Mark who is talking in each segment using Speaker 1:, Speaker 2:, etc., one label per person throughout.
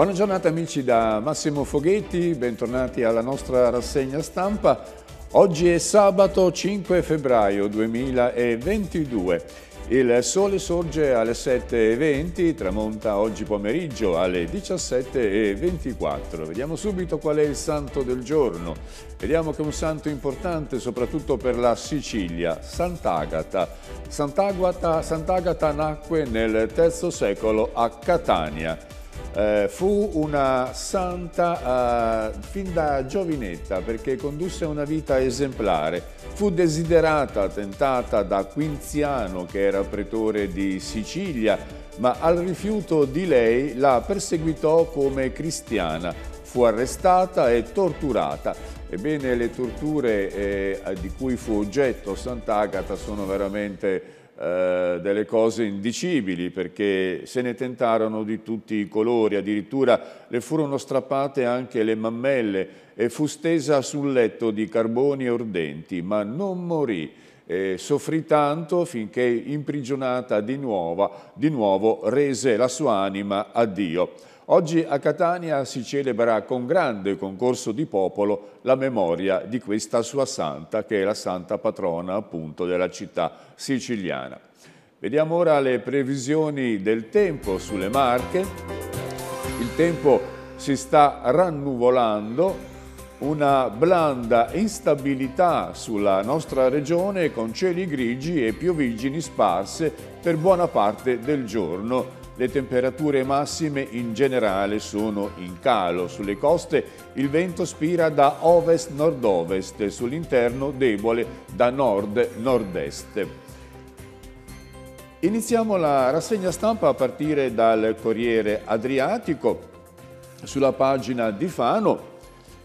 Speaker 1: Buona giornata amici da Massimo Foghetti, bentornati alla nostra rassegna stampa. Oggi è sabato 5 febbraio 2022. Il sole sorge alle 7.20, tramonta oggi pomeriggio alle 17.24. Vediamo subito qual è il santo del giorno. Vediamo che è un santo importante soprattutto per la Sicilia, Sant'Agata. Sant'Agata, Sant'Agata nacque nel III secolo a Catania eh, fu una santa eh, fin da giovinetta perché condusse una vita esemplare. Fu desiderata, tentata da Quinziano che era pretore di Sicilia, ma al rifiuto di lei la perseguitò come cristiana. Fu arrestata e torturata. Ebbene, le torture eh, di cui fu oggetto Sant'Agata sono veramente eh, delle cose indicibili perché se ne tentarono di tutti i colori, addirittura le furono strappate anche le mammelle e fu stesa sul letto di carboni e ordenti, ma non morì. Eh, soffrì tanto finché imprigionata di nuovo, di nuovo rese la sua anima a Dio. Oggi a Catania si celebra con grande concorso di popolo la memoria di questa sua santa, che è la santa patrona appunto della città siciliana. Vediamo ora le previsioni del tempo sulle Marche. Il tempo si sta rannuvolando, una blanda instabilità sulla nostra regione con cieli grigi e piovigini sparse per buona parte del giorno le temperature massime in generale sono in calo. Sulle coste il vento spira da ovest-nord-ovest, sull'interno debole da nord-nord-est. Iniziamo la rassegna stampa a partire dal Corriere Adriatico. Sulla pagina di Fano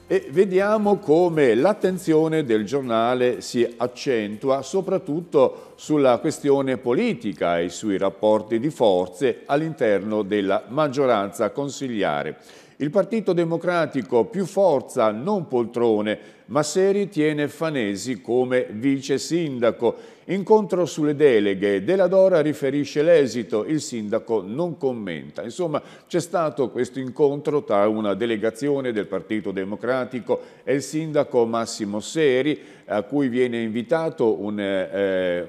Speaker 1: e vediamo come l'attenzione del giornale si accentua soprattutto sulla questione politica e sui rapporti di forze all'interno della maggioranza consigliare. Il Partito Democratico più forza, non poltrone, Masseri tiene Fanesi come vice sindaco. Incontro sulle deleghe, Della Dora riferisce l'esito, il sindaco non commenta. Insomma, c'è stato questo incontro tra una delegazione del Partito Democratico e il sindaco Massimo Seri, a cui viene invitato un, eh,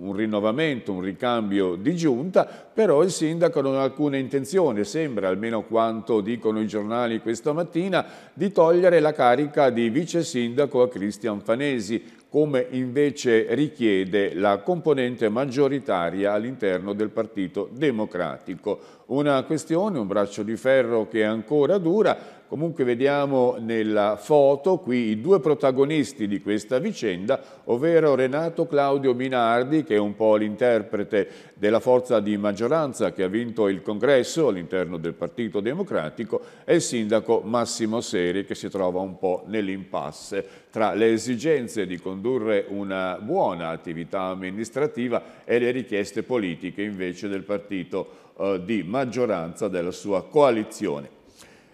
Speaker 1: un rinnovamento, un ricambio di giunta, però il sindaco non ha alcuna intenzione, sembra almeno quanto dicono i giornali questa mattina, di togliere la carica di vice sindaco a Cristian Fanesi, come invece richiede la componente maggioritaria all'interno del Partito Democratico. Una questione, un braccio di ferro che ancora dura, comunque vediamo nella foto qui i due protagonisti di questa vicenda, ovvero Renato Claudio Minardi, che è un po' l'interprete della forza di maggioranza che ha vinto il congresso all'interno del Partito Democratico, e il sindaco Massimo Seri, che si trova un po' nell'impasse tra le esigenze di condurre una buona attività amministrativa e le richieste politiche invece del Partito eh, di maggioranza maggioranza della sua coalizione.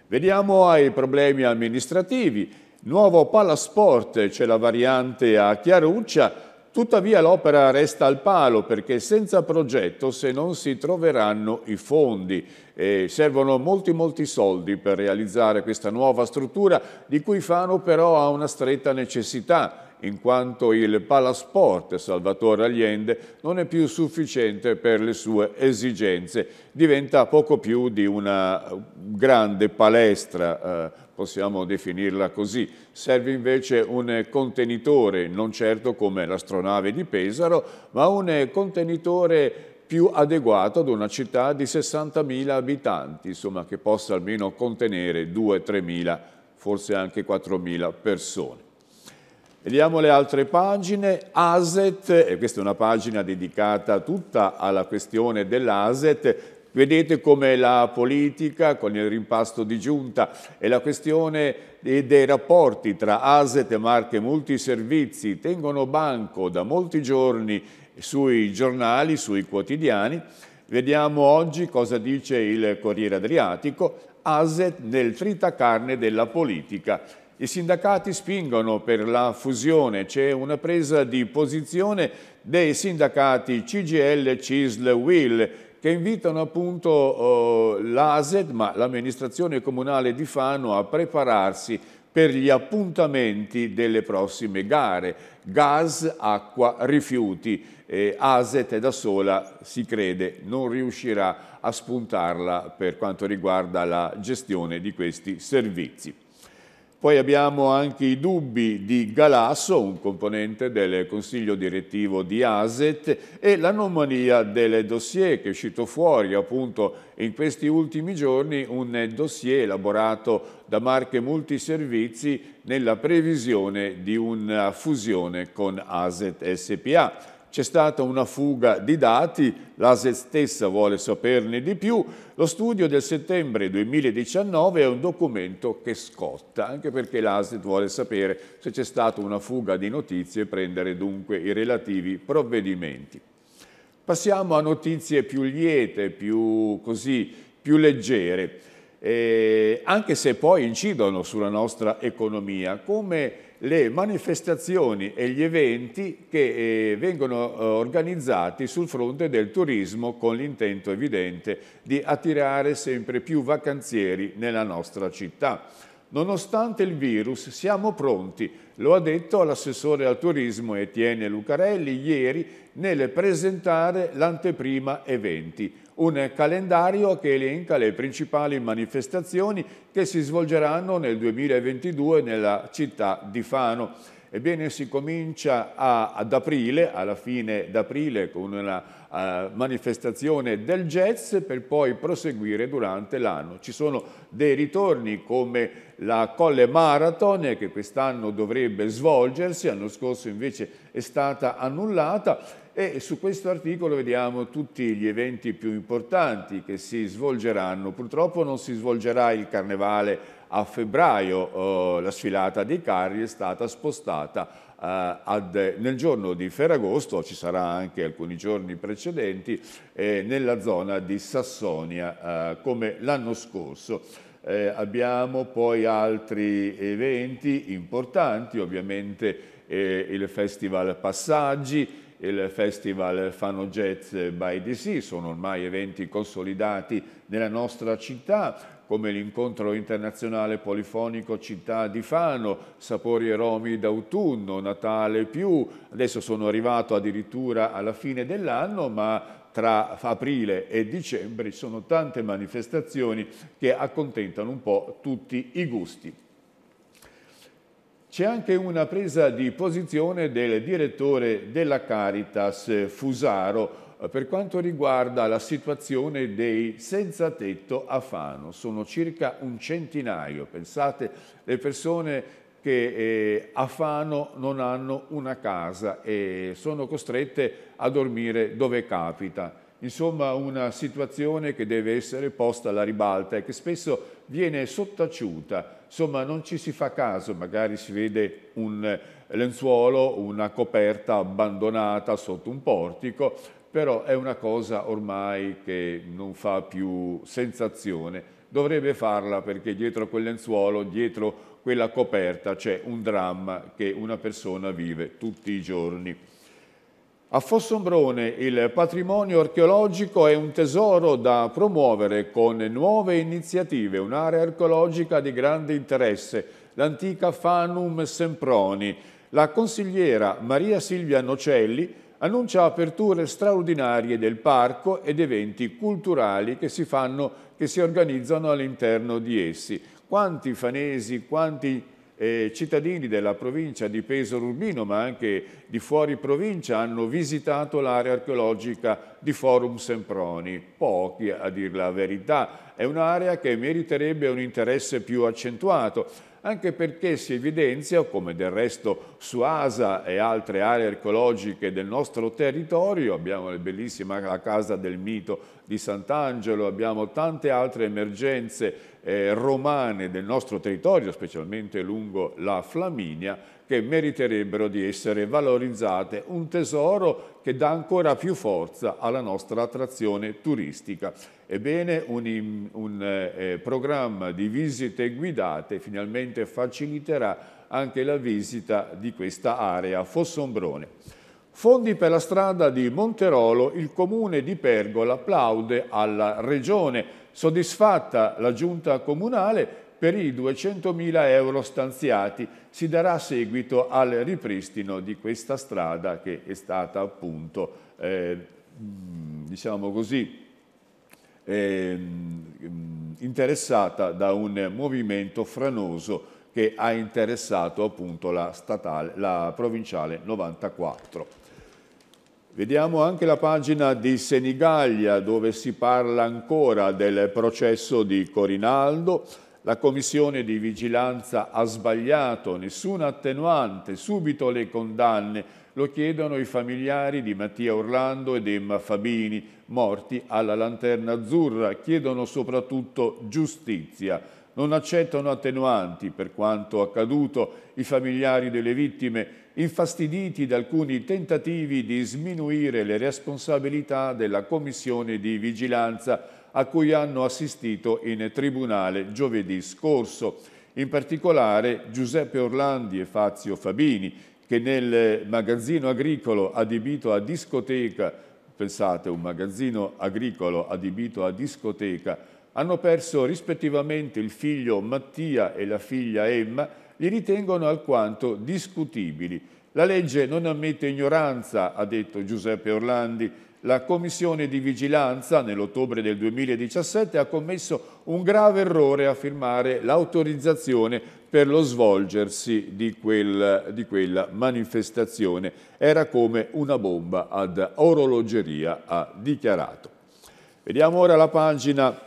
Speaker 1: Veniamo ai problemi amministrativi. Nuovo Palasport, c'è la variante a Chiaruccia, Tuttavia l'opera resta al palo perché senza progetto se non si troveranno i fondi. E servono molti molti soldi per realizzare questa nuova struttura di cui Fano però ha una stretta necessità in quanto il palasport Salvatore Allende non è più sufficiente per le sue esigenze, diventa poco più di una grande palestra, eh, possiamo definirla così. Serve invece un contenitore, non certo come l'astronave di Pesaro, ma un contenitore più adeguato ad una città di 60.000 abitanti, insomma, che possa almeno contenere 2-3.000, forse anche 4.000 persone. Vediamo le altre pagine, ASET, e questa è una pagina dedicata tutta alla questione dell'ASET, Vedete come la politica con il rimpasto di giunta e la questione dei rapporti tra ASET e marche multiservizi tengono banco da molti giorni sui giornali, sui quotidiani. Vediamo oggi cosa dice il Corriere Adriatico, ASET nel tritacarne della politica. I sindacati spingono per la fusione, c'è una presa di posizione dei sindacati CGL, CISL, WIL che invitano appunto eh, l'ASED, ma l'amministrazione comunale di Fano a prepararsi per gli appuntamenti delle prossime gare, gas, acqua, rifiuti. Eh, ASET da sola, si crede, non riuscirà a spuntarla per quanto riguarda la gestione di questi servizi. Poi abbiamo anche i dubbi di Galasso, un componente del consiglio direttivo di ASET, e l'anomalia del dossier che è uscito fuori appunto in questi ultimi giorni, un dossier elaborato da Marche Multiservizi nella previsione di una fusione con ASET SPA c'è stata una fuga di dati, l'ASE stessa vuole saperne di più, lo studio del settembre 2019 è un documento che scotta, anche perché l'ASE vuole sapere se c'è stata una fuga di notizie e prendere dunque i relativi provvedimenti. Passiamo a notizie più liete, più, così, più leggere, eh, anche se poi incidono sulla nostra economia, come le manifestazioni e gli eventi che eh, vengono eh, organizzati sul fronte del turismo con l'intento evidente di attirare sempre più vacanzieri nella nostra città. Nonostante il virus siamo pronti, lo ha detto l'assessore al turismo Etienne Lucarelli ieri nel presentare l'anteprima eventi un calendario che elenca le principali manifestazioni che si svolgeranno nel 2022 nella città di Fano. Ebbene, si comincia a, ad aprile, alla fine d'aprile, con una uh, manifestazione del jazz per poi proseguire durante l'anno. Ci sono dei ritorni come la Colle Marathon che quest'anno dovrebbe svolgersi, l'anno scorso invece è stata annullata e su questo articolo vediamo tutti gli eventi più importanti che si svolgeranno. Purtroppo non si svolgerà il carnevale a febbraio, eh, la sfilata dei carri è stata spostata eh, ad, nel giorno di Ferragosto, ci sarà anche alcuni giorni precedenti, eh, nella zona di Sassonia, eh, come l'anno scorso. Eh, abbiamo poi altri eventi importanti, ovviamente eh, il Festival Passaggi, il festival Fano Jazz by DC, sono ormai eventi consolidati nella nostra città, come l'incontro internazionale polifonico Città di Fano, Sapori e Romi d'autunno, Natale più, adesso sono arrivato addirittura alla fine dell'anno, ma tra aprile e dicembre ci sono tante manifestazioni che accontentano un po' tutti i gusti. C'è anche una presa di posizione del direttore della Caritas Fusaro eh, per quanto riguarda la situazione dei senza tetto a Fano. Sono circa un centinaio, pensate, le persone che eh, a Fano non hanno una casa e sono costrette a dormire dove capita. Insomma, una situazione che deve essere posta alla ribalta e che spesso viene sottaciuta. Insomma, non ci si fa caso, magari si vede un lenzuolo, una coperta abbandonata sotto un portico, però è una cosa ormai che non fa più sensazione. Dovrebbe farla perché dietro quel lenzuolo, dietro quella coperta c'è un dramma che una persona vive tutti i giorni. A Fossombrone il patrimonio archeologico è un tesoro da promuovere con nuove iniziative, un'area archeologica di grande interesse, l'antica Fanum Semproni. La consigliera Maria Silvia Nocelli annuncia aperture straordinarie del parco ed eventi culturali che si, fanno, che si organizzano all'interno di essi. Quanti fanesi, quanti eh, cittadini della provincia di Pesaro Urbino ma anche di fuori provincia hanno visitato l'area archeologica di Forum Semproni, pochi a dir la verità, è un'area che meriterebbe un interesse più accentuato anche perché si evidenzia, come del resto su Asa e altre aree archeologiche del nostro territorio, abbiamo la bellissima Casa del Mito di Sant'Angelo, abbiamo tante altre emergenze eh, romane del nostro territorio, specialmente lungo la Flaminia, che meriterebbero di essere valorizzate, un tesoro che dà ancora più forza alla nostra attrazione turistica. Ebbene, un, un eh, eh, programma di visite guidate finalmente faciliterà anche la visita di questa area Fossombrone. Fondi per la strada di Monterolo, il comune di Pergola plaude alla regione Soddisfatta la giunta comunale per i 200.000 euro stanziati si darà seguito al ripristino di questa strada che è stata appunto, eh, diciamo così, eh, interessata da un movimento franoso che ha interessato appunto la, statale, la provinciale 94. Vediamo anche la pagina di Senigallia dove si parla ancora del processo di Corinaldo. La commissione di vigilanza ha sbagliato, nessun attenuante, subito le condanne. Lo chiedono i familiari di Mattia Orlando ed Emma Fabini, morti alla Lanterna Azzurra. Chiedono soprattutto giustizia non accettano attenuanti per quanto accaduto i familiari delle vittime infastiditi da alcuni tentativi di sminuire le responsabilità della Commissione di Vigilanza a cui hanno assistito in Tribunale giovedì scorso, in particolare Giuseppe Orlandi e Fazio Fabini, che nel magazzino agricolo adibito a discoteca, pensate un magazzino agricolo adibito a discoteca, hanno perso rispettivamente il figlio Mattia e la figlia Emma, li ritengono alquanto discutibili. La legge non ammette ignoranza, ha detto Giuseppe Orlandi. La Commissione di Vigilanza nell'ottobre del 2017 ha commesso un grave errore a firmare l'autorizzazione per lo svolgersi di, quel, di quella manifestazione. Era come una bomba ad orologeria, ha dichiarato. Vediamo ora la pagina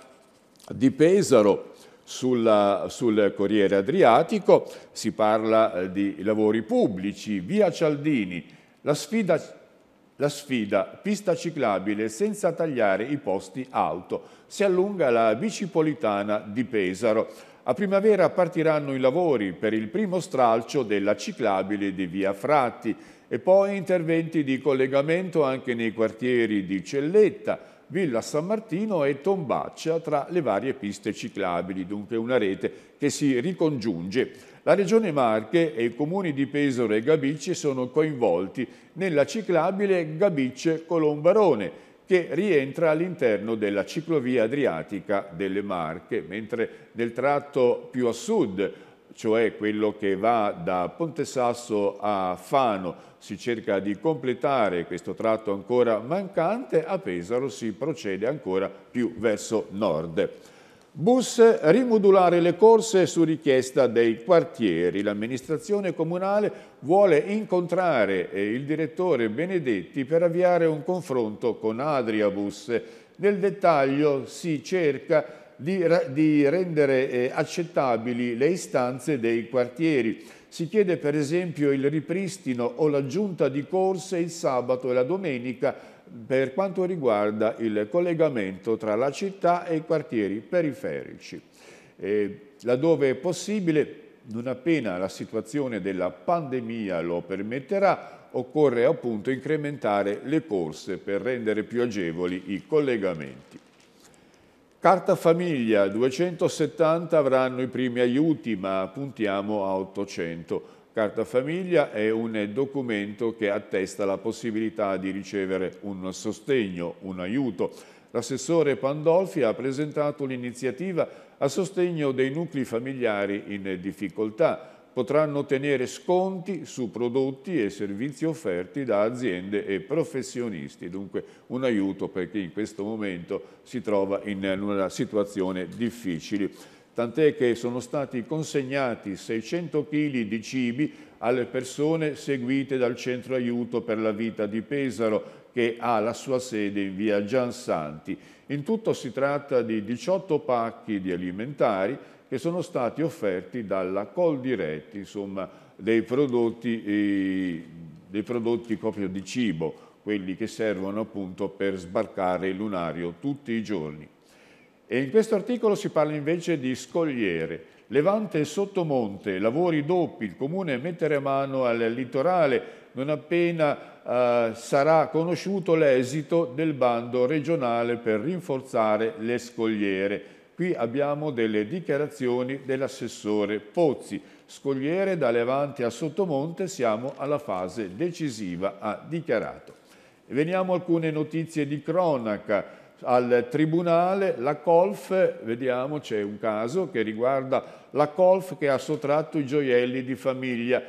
Speaker 1: di Pesaro sulla, sul Corriere Adriatico, si parla eh, di lavori pubblici, via Cialdini, la sfida, la sfida pista ciclabile senza tagliare i posti auto, si allunga la bicipolitana di Pesaro. A primavera partiranno i lavori per il primo stralcio della ciclabile di via Fratti e poi interventi di collegamento anche nei quartieri di Celletta, Villa San Martino e Tombaccia tra le varie piste ciclabili, dunque una rete che si ricongiunge. La Regione Marche e i comuni di Pesaro e Gabicce sono coinvolti nella ciclabile Gabicce-Colombarone, che rientra all'interno della ciclovia adriatica delle Marche, mentre nel tratto più a sud cioè quello che va da Ponte Sasso a Fano. Si cerca di completare questo tratto ancora mancante, a Pesaro si procede ancora più verso nord. Bus rimodulare le corse su richiesta dei quartieri. L'amministrazione comunale vuole incontrare eh, il direttore Benedetti per avviare un confronto con Adriabus. Nel dettaglio si cerca di, di rendere eh, accettabili le istanze dei quartieri. Si chiede per esempio il ripristino o l'aggiunta di corse il sabato e la domenica per quanto riguarda il collegamento tra la città e i quartieri periferici. Eh, laddove è possibile, non appena la situazione della pandemia lo permetterà, occorre appunto incrementare le corse per rendere più agevoli i collegamenti. Carta famiglia, 270 avranno i primi aiuti, ma puntiamo a 800. Carta famiglia è un documento che attesta la possibilità di ricevere un sostegno, un aiuto. L'assessore Pandolfi ha presentato l'iniziativa a sostegno dei nuclei familiari in difficoltà, potranno ottenere sconti su prodotti e servizi offerti da aziende e professionisti, dunque un aiuto per chi in questo momento si trova in una situazione difficile. Tant'è che sono stati consegnati 600 kg di cibi alle persone seguite dal Centro Aiuto per la Vita di Pesaro, che ha la sua sede in via Giansanti. In tutto si tratta di 18 pacchi di alimentari che sono stati offerti dalla Col Diretti, insomma, dei prodotti, eh, dei prodotti proprio di cibo, quelli che servono appunto per sbarcare il lunario tutti i giorni. E in questo articolo si parla invece di scogliere, Levante e Sottomonte, lavori doppi, il Comune mettere mano al litorale non appena eh, sarà conosciuto l'esito del bando regionale per rinforzare le scogliere Qui abbiamo delle dichiarazioni dell'assessore Pozzi. Scogliere da Levante a Sottomonte siamo alla fase decisiva, ha dichiarato. Veniamo a alcune notizie di cronaca. Al Tribunale la Colf, vediamo c'è un caso che riguarda la Colf che ha sottratto i gioielli di famiglia.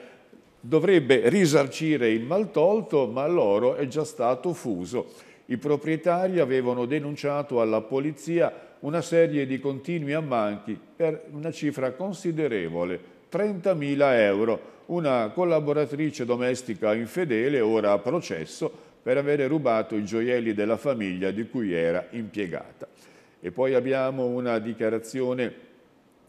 Speaker 1: Dovrebbe risarcire il maltolto ma l'oro è già stato fuso. I proprietari avevano denunciato alla polizia una serie di continui ammanchi per una cifra considerevole, 30.000 euro, una collaboratrice domestica infedele ora a processo per avere rubato i gioielli della famiglia di cui era impiegata. E poi abbiamo una dichiarazione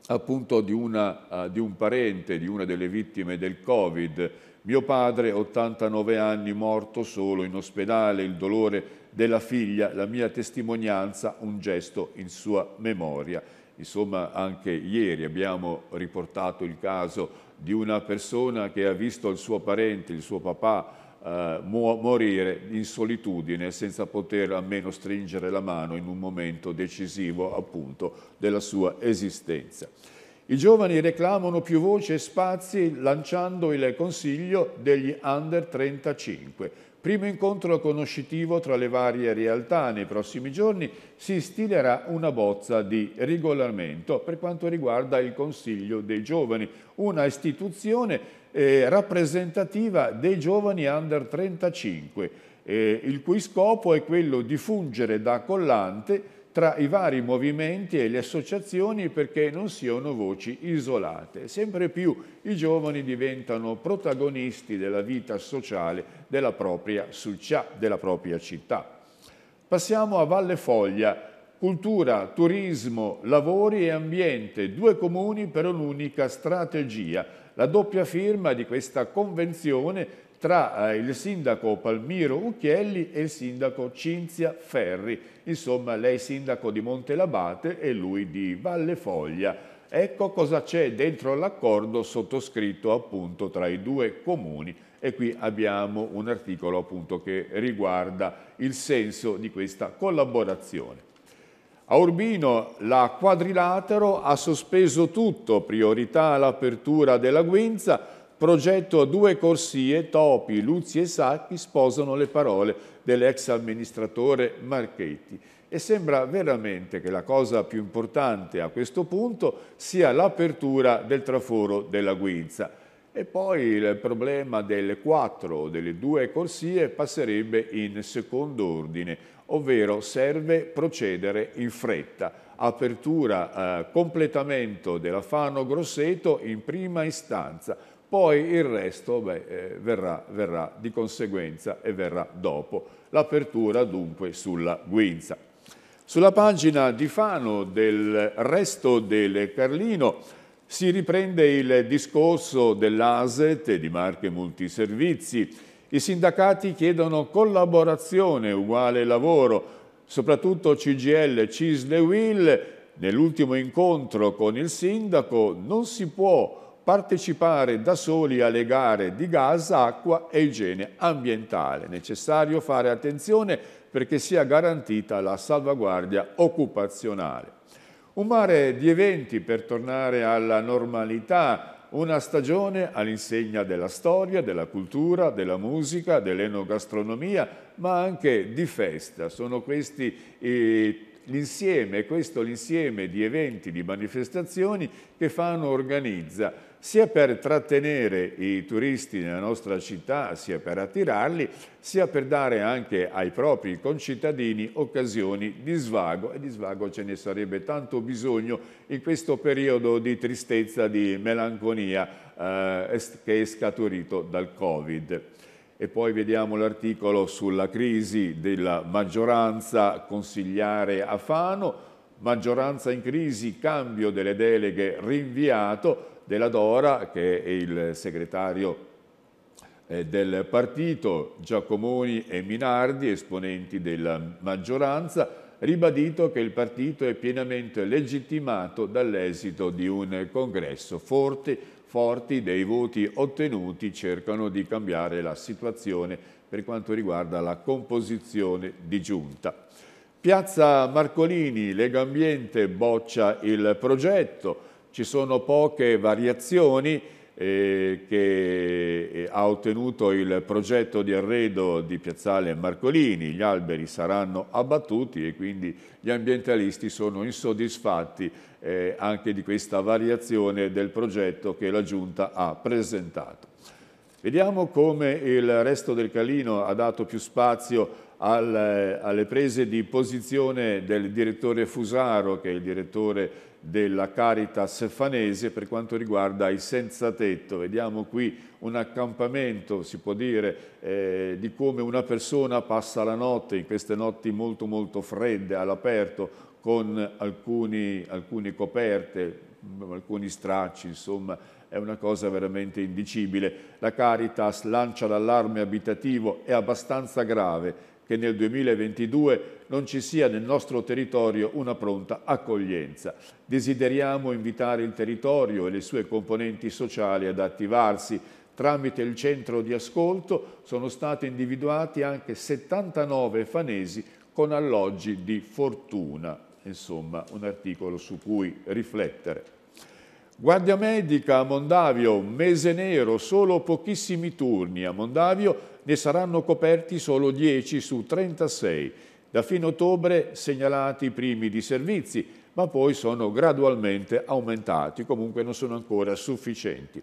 Speaker 1: appunto di, una, uh, di un parente, di una delle vittime del Covid, mio padre, 89 anni, morto solo in ospedale, il dolore della figlia, la mia testimonianza, un gesto in sua memoria. Insomma, anche ieri abbiamo riportato il caso di una persona che ha visto il suo parente, il suo papà, eh, morire in solitudine senza poter almeno stringere la mano in un momento decisivo appunto della sua esistenza. I giovani reclamano più voce e spazi lanciando il consiglio degli under 35 Primo incontro conoscitivo tra le varie realtà. Nei prossimi giorni si stilerà una bozza di regolamento per quanto riguarda il Consiglio dei Giovani, una istituzione eh, rappresentativa dei giovani under 35, eh, il cui scopo è quello di fungere da collante tra i vari movimenti e le associazioni perché non siano voci isolate. Sempre più i giovani diventano protagonisti della vita sociale della propria, cioè, della propria città. Passiamo a Valle Foglia, cultura, turismo, lavori e ambiente, due comuni per un'unica strategia. La doppia firma di questa convenzione tra eh, il sindaco Palmiro Ucchielli e il sindaco Cinzia Ferri. Insomma, lei sindaco di Montelabate e lui di Valle Foglia. Ecco cosa c'è dentro l'accordo sottoscritto appunto tra i due comuni e qui abbiamo un articolo appunto che riguarda il senso di questa collaborazione. A Urbino la quadrilatero ha sospeso tutto, priorità all'apertura della Guinza, Progetto a due corsie, Topi, Luzzi e Sacchi sposano le parole dell'ex amministratore Marchetti e sembra veramente che la cosa più importante a questo punto sia l'apertura del traforo della Guinza. E poi il problema delle quattro o delle due corsie passerebbe in secondo ordine, ovvero serve procedere in fretta. Apertura, eh, completamento della Fano Grosseto in prima istanza poi il resto beh, eh, verrà, verrà di conseguenza e verrà dopo. L'apertura dunque sulla guinza. Sulla pagina di Fano del resto del Carlino si riprende il discorso dell'ASET e di Marche Multiservizi. I sindacati chiedono collaborazione uguale lavoro, soprattutto CGL, CISLE Will. Nell'ultimo incontro con il sindaco non si può partecipare da soli alle gare di gas, acqua e igiene ambientale. Necessario fare attenzione perché sia garantita la salvaguardia occupazionale. Un mare di eventi per tornare alla normalità, una stagione all'insegna della storia, della cultura, della musica, dell'enogastronomia, ma anche di festa. Sono questi eh, l'insieme, questo l'insieme di eventi, di manifestazioni che Fano organizza sia per trattenere i turisti nella nostra città, sia per attirarli, sia per dare anche ai propri concittadini occasioni di svago e di svago ce ne sarebbe tanto bisogno in questo periodo di tristezza, di melanconia eh, che è scaturito dal Covid. E poi vediamo l'articolo sulla crisi della maggioranza consigliare a Fano, maggioranza in crisi, cambio delle deleghe rinviato, della Dora, che è il segretario eh, del partito, Giacomoni e Minardi, esponenti della maggioranza, ribadito che il partito è pienamente legittimato dall'esito di un congresso. Forti, forti dei voti ottenuti cercano di cambiare la situazione per quanto riguarda la composizione di giunta. Piazza Marcolini, Legambiente boccia il progetto, ci sono poche variazioni eh, che eh, ha ottenuto il progetto di arredo di Piazzale Marcolini, gli alberi saranno abbattuti e quindi gli ambientalisti sono insoddisfatti eh, anche di questa variazione del progetto che la Giunta ha presentato. Vediamo come il resto del Calino ha dato più spazio eh, alle prese di posizione del direttore Fusaro, che è il direttore della Caritas Fanese per quanto riguarda i senza tetto. Vediamo qui un accampamento, si può dire, eh, di come una persona passa la notte in queste notti molto molto fredde all'aperto con alcuni, alcune coperte, alcuni stracci, insomma è una cosa veramente indicibile. La Caritas lancia l'allarme abitativo, è abbastanza grave che nel 2022 non ci sia nel nostro territorio una pronta accoglienza. Desideriamo invitare il territorio e le sue componenti sociali ad attivarsi. Tramite il centro di ascolto sono stati individuati anche 79 fanesi con alloggi di fortuna. Insomma, un articolo su cui riflettere. Guardia Medica a Mondavio, mese nero, solo pochissimi turni. A Mondavio ne saranno coperti solo 10 su 36. Da fine ottobre segnalati i primi di servizi, ma poi sono gradualmente aumentati, comunque non sono ancora sufficienti.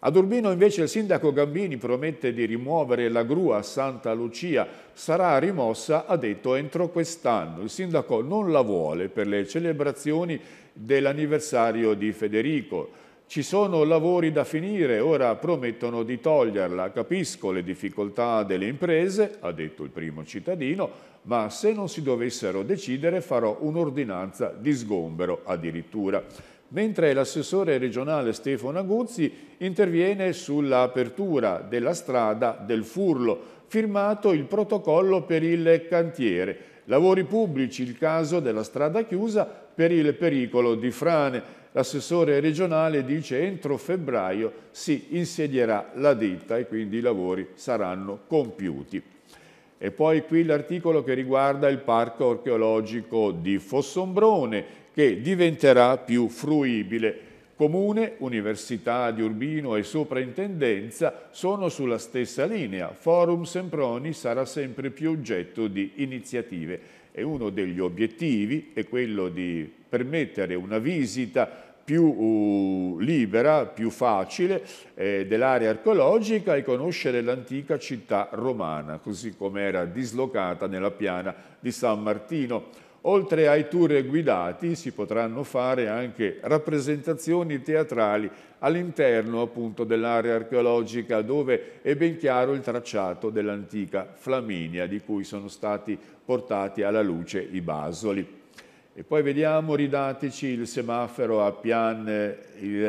Speaker 1: Ad Urbino invece il sindaco Gambini promette di rimuovere la gru a Santa Lucia, sarà rimossa, ha detto, entro quest'anno. Il sindaco non la vuole per le celebrazioni dell'anniversario di Federico. Ci sono lavori da finire, ora promettono di toglierla. Capisco le difficoltà delle imprese, ha detto il primo cittadino, ma se non si dovessero decidere farò un'ordinanza di sgombero addirittura. Mentre l'assessore regionale Stefano Aguzzi interviene sull'apertura della strada del Furlo, firmato il protocollo per il cantiere. Lavori pubblici, il caso della strada chiusa per il pericolo di frane l'assessore regionale dice entro febbraio si insedierà la ditta e quindi i lavori saranno compiuti. E poi qui l'articolo che riguarda il parco archeologico di Fossombrone che diventerà più fruibile. Comune, Università di Urbino e Soprintendenza sono sulla stessa linea. Forum Semproni sarà sempre più oggetto di iniziative e uno degli obiettivi è quello di permettere una visita più uh, libera, più facile eh, dell'area archeologica e conoscere l'antica città romana, così come era dislocata nella piana di San Martino. Oltre ai tour guidati si potranno fare anche rappresentazioni teatrali all'interno appunto dell'area archeologica dove è ben chiaro il tracciato dell'antica Flaminia di cui sono stati portati alla luce i basoli. E poi vediamo, ridateci il semaforo a pian,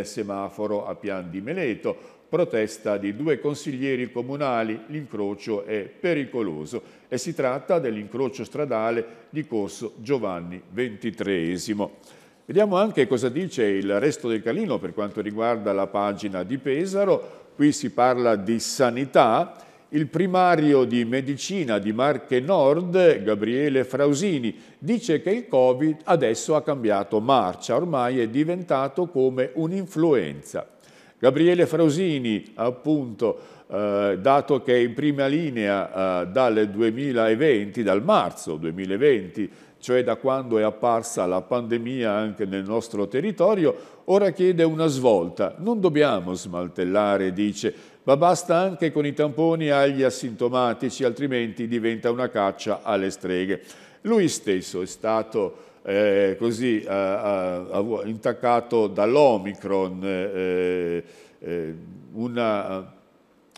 Speaker 1: semaforo a pian di Meleto, protesta di due consiglieri comunali, l'incrocio è pericoloso e si tratta dell'incrocio stradale di Corso Giovanni XXIII. Vediamo anche cosa dice il resto del Calino per quanto riguarda la pagina di Pesaro, qui si parla di sanità, il primario di medicina di Marche Nord, Gabriele Frausini, dice che il Covid adesso ha cambiato marcia, ormai è diventato come un'influenza. Gabriele Frausini, appunto, eh, dato che è in prima linea eh, dal 2020, dal marzo 2020, cioè da quando è apparsa la pandemia anche nel nostro territorio, ora chiede una svolta. Non dobbiamo smaltellare, dice, ma basta anche con i tamponi agli asintomatici, altrimenti diventa una caccia alle streghe. Lui stesso è stato eh, così eh, eh, ha, ha, intaccato dall'Omicron, eh, eh, eh una,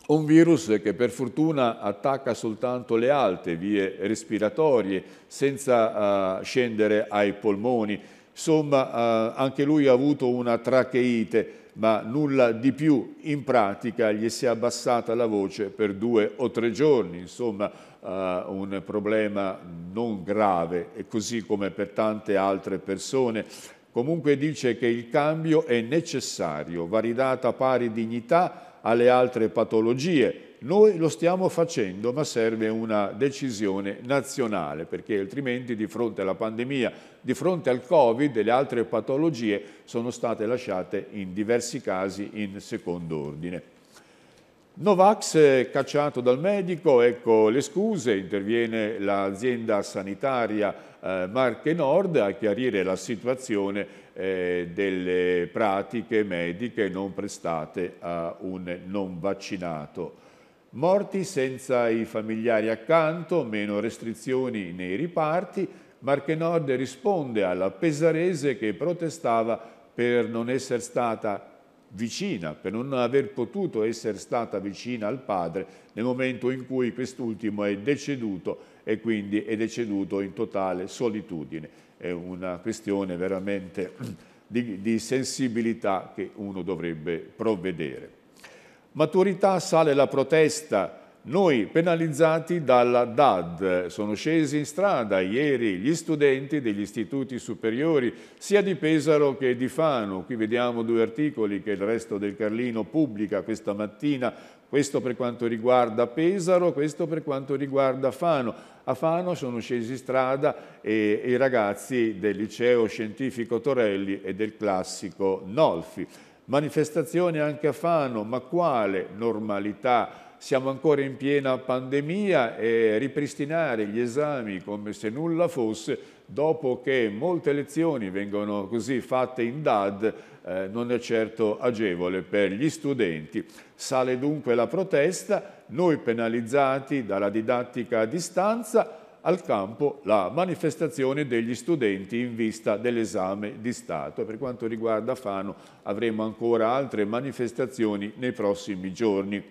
Speaker 1: un virus che per fortuna attacca soltanto le alte vie respiratorie senza scendere ai polmoni. Insomma, anche lui ha avuto una tracheite ma nulla di più. In pratica gli si è abbassata la voce per due o tre giorni, insomma uh, un problema non grave e così come per tante altre persone. Comunque dice che il cambio è necessario, va ridata pari dignità alle altre patologie noi lo stiamo facendo, ma serve una decisione nazionale, perché altrimenti di fronte alla pandemia, di fronte al Covid e le altre patologie sono state lasciate in diversi casi in secondo ordine. Novax cacciato dal medico, ecco le scuse, interviene l'azienda sanitaria eh, Marche Nord a chiarire la situazione eh, delle pratiche mediche non prestate a un non vaccinato. Morti senza i familiari accanto, meno restrizioni nei riparti, Marche Nord risponde alla pesarese che protestava per non essere stata vicina, per non aver potuto essere stata vicina al padre nel momento in cui quest'ultimo è deceduto e quindi è deceduto in totale solitudine. È una questione veramente di, di sensibilità che uno dovrebbe provvedere. Maturità sale la protesta. Noi penalizzati dalla DAD. Sono scesi in strada ieri gli studenti degli istituti superiori sia di Pesaro che di Fano. Qui vediamo due articoli che il resto del Carlino pubblica questa mattina. Questo per quanto riguarda Pesaro, questo per quanto riguarda Fano. A Fano sono scesi in strada e, eh, e i ragazzi del liceo scientifico Torelli e del classico Nolfi. Manifestazioni anche a Fano, ma quale normalità? Siamo ancora in piena pandemia e ripristinare gli esami come se nulla fosse dopo che molte lezioni vengono così fatte in DAD eh, non è certo agevole per gli studenti. Sale dunque la protesta, noi penalizzati dalla didattica a distanza, al campo la manifestazione degli studenti in vista dell'esame di Stato. Per quanto riguarda Fano avremo ancora altre manifestazioni nei prossimi giorni.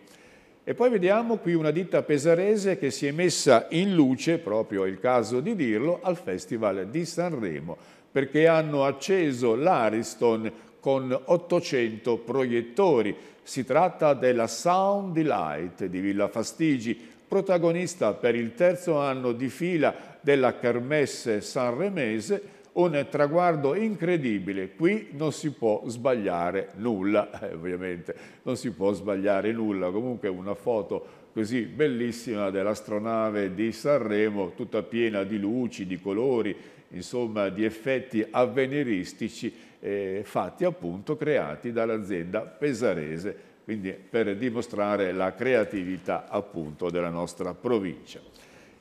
Speaker 1: E poi vediamo qui una ditta pesarese che si è messa in luce, proprio è il caso di dirlo, al Festival di Sanremo, perché hanno acceso l'Ariston con 800 proiettori. Si tratta della Sound Delight di Villa Fastigi, protagonista per il terzo anno di fila della Kermesse Sanremese, un traguardo incredibile. Qui non si può sbagliare nulla, eh, ovviamente non si può sbagliare nulla. Comunque una foto così bellissima dell'astronave di Sanremo, tutta piena di luci, di colori, insomma di effetti avveniristici eh, fatti appunto creati dall'azienda pesarese quindi per dimostrare la creatività appunto della nostra provincia.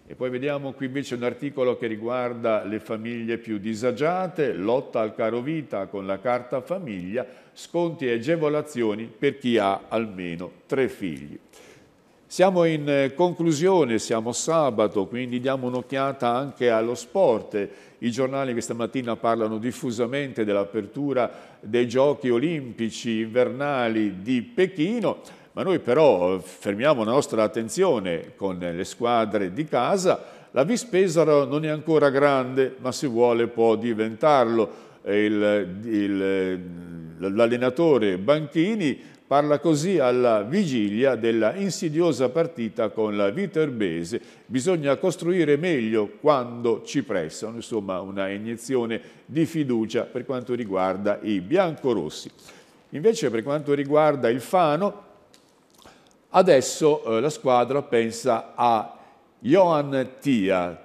Speaker 1: E poi vediamo qui invece un articolo che riguarda le famiglie più disagiate, lotta al caro vita con la carta famiglia, sconti e agevolazioni per chi ha almeno tre figli. Siamo in eh, conclusione, siamo sabato, quindi diamo un'occhiata anche allo sport. I giornali questa mattina parlano diffusamente dell'apertura dei giochi olimpici invernali di Pechino, ma noi però fermiamo la nostra attenzione con le squadre di casa. La Vispesaro non è ancora grande, ma se vuole può diventarlo l'allenatore Banchini parla così alla vigilia della insidiosa partita con la Viterbese. Bisogna costruire meglio quando ci pressano, insomma una iniezione di fiducia per quanto riguarda i biancorossi. Invece per quanto riguarda il Fano, adesso eh, la squadra pensa a Johan Tian.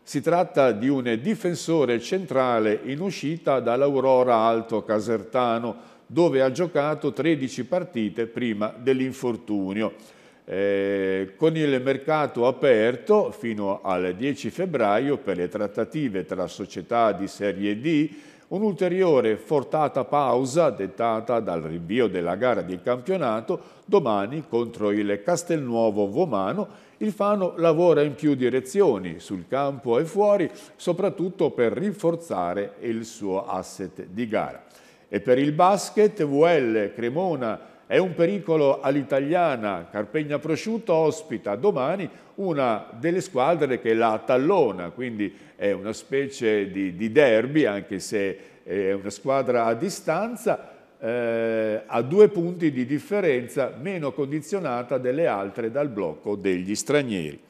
Speaker 1: Si tratta di un difensore centrale in uscita dall'Aurora Alto Casertano, dove ha giocato 13 partite prima dell'infortunio. Eh, con il mercato aperto fino al 10 febbraio per le trattative tra società di Serie D, un'ulteriore fortata pausa dettata dal rinvio della gara di campionato domani contro il Castelnuovo Vomano. Il Fano lavora in più direzioni, sul campo e fuori, soprattutto per rinforzare il suo asset di gara. E per il basket VL Cremona è un pericolo all'italiana, Carpegna Prosciutto ospita domani una delle squadre che la tallona, quindi è una specie di, di derby anche se è una squadra a distanza, eh, a due punti di differenza meno condizionata delle altre dal blocco degli stranieri.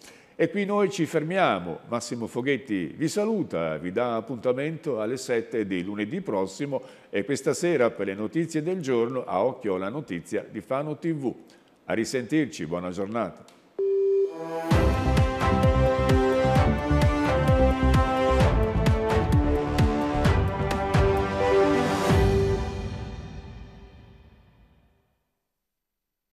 Speaker 1: E qui noi ci fermiamo. Massimo Foghetti vi saluta, vi dà appuntamento alle 7 di lunedì prossimo e questa sera per le notizie del giorno a occhio la notizia di Fano TV. A risentirci, buona giornata.